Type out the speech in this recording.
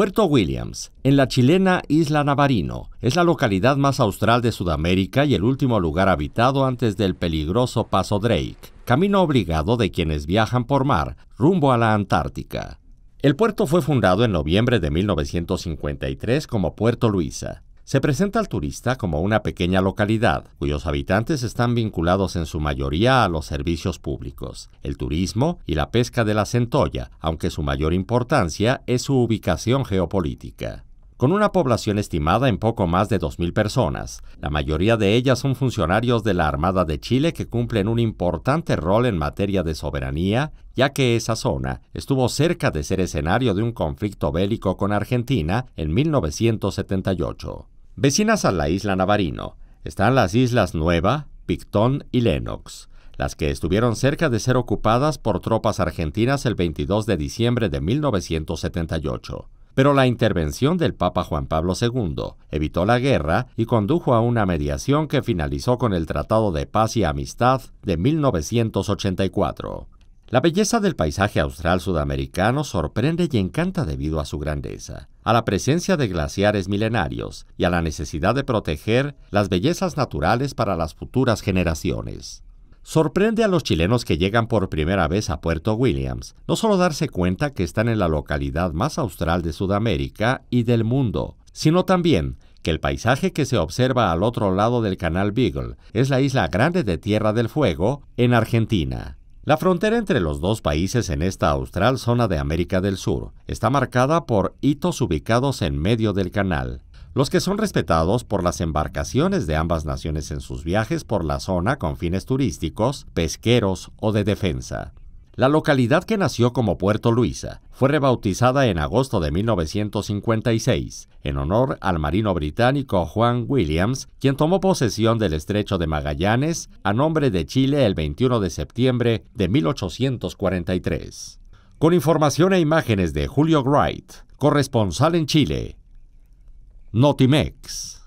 Puerto Williams, en la chilena isla Navarino, es la localidad más austral de Sudamérica y el último lugar habitado antes del peligroso Paso Drake, camino obligado de quienes viajan por mar rumbo a la Antártica. El puerto fue fundado en noviembre de 1953 como Puerto Luisa, se presenta al turista como una pequeña localidad cuyos habitantes están vinculados en su mayoría a los servicios públicos, el turismo y la pesca de la centolla, aunque su mayor importancia es su ubicación geopolítica. Con una población estimada en poco más de 2.000 personas, la mayoría de ellas son funcionarios de la Armada de Chile que cumplen un importante rol en materia de soberanía, ya que esa zona estuvo cerca de ser escenario de un conflicto bélico con Argentina en 1978. Vecinas a la isla Navarino están las islas Nueva, Pictón y Lennox, las que estuvieron cerca de ser ocupadas por tropas argentinas el 22 de diciembre de 1978. Pero la intervención del Papa Juan Pablo II evitó la guerra y condujo a una mediación que finalizó con el Tratado de Paz y Amistad de 1984. La belleza del paisaje austral sudamericano sorprende y encanta debido a su grandeza a la presencia de glaciares milenarios y a la necesidad de proteger las bellezas naturales para las futuras generaciones. Sorprende a los chilenos que llegan por primera vez a Puerto Williams, no solo darse cuenta que están en la localidad más austral de Sudamérica y del mundo, sino también que el paisaje que se observa al otro lado del canal Beagle es la isla grande de Tierra del Fuego, en Argentina. La frontera entre los dos países en esta austral zona de América del Sur está marcada por hitos ubicados en medio del canal, los que son respetados por las embarcaciones de ambas naciones en sus viajes por la zona con fines turísticos, pesqueros o de defensa. La localidad que nació como Puerto Luisa fue rebautizada en agosto de 1956 en honor al marino británico Juan Williams, quien tomó posesión del estrecho de Magallanes a nombre de Chile el 21 de septiembre de 1843. Con información e imágenes de Julio Wright, corresponsal en Chile. Notimex.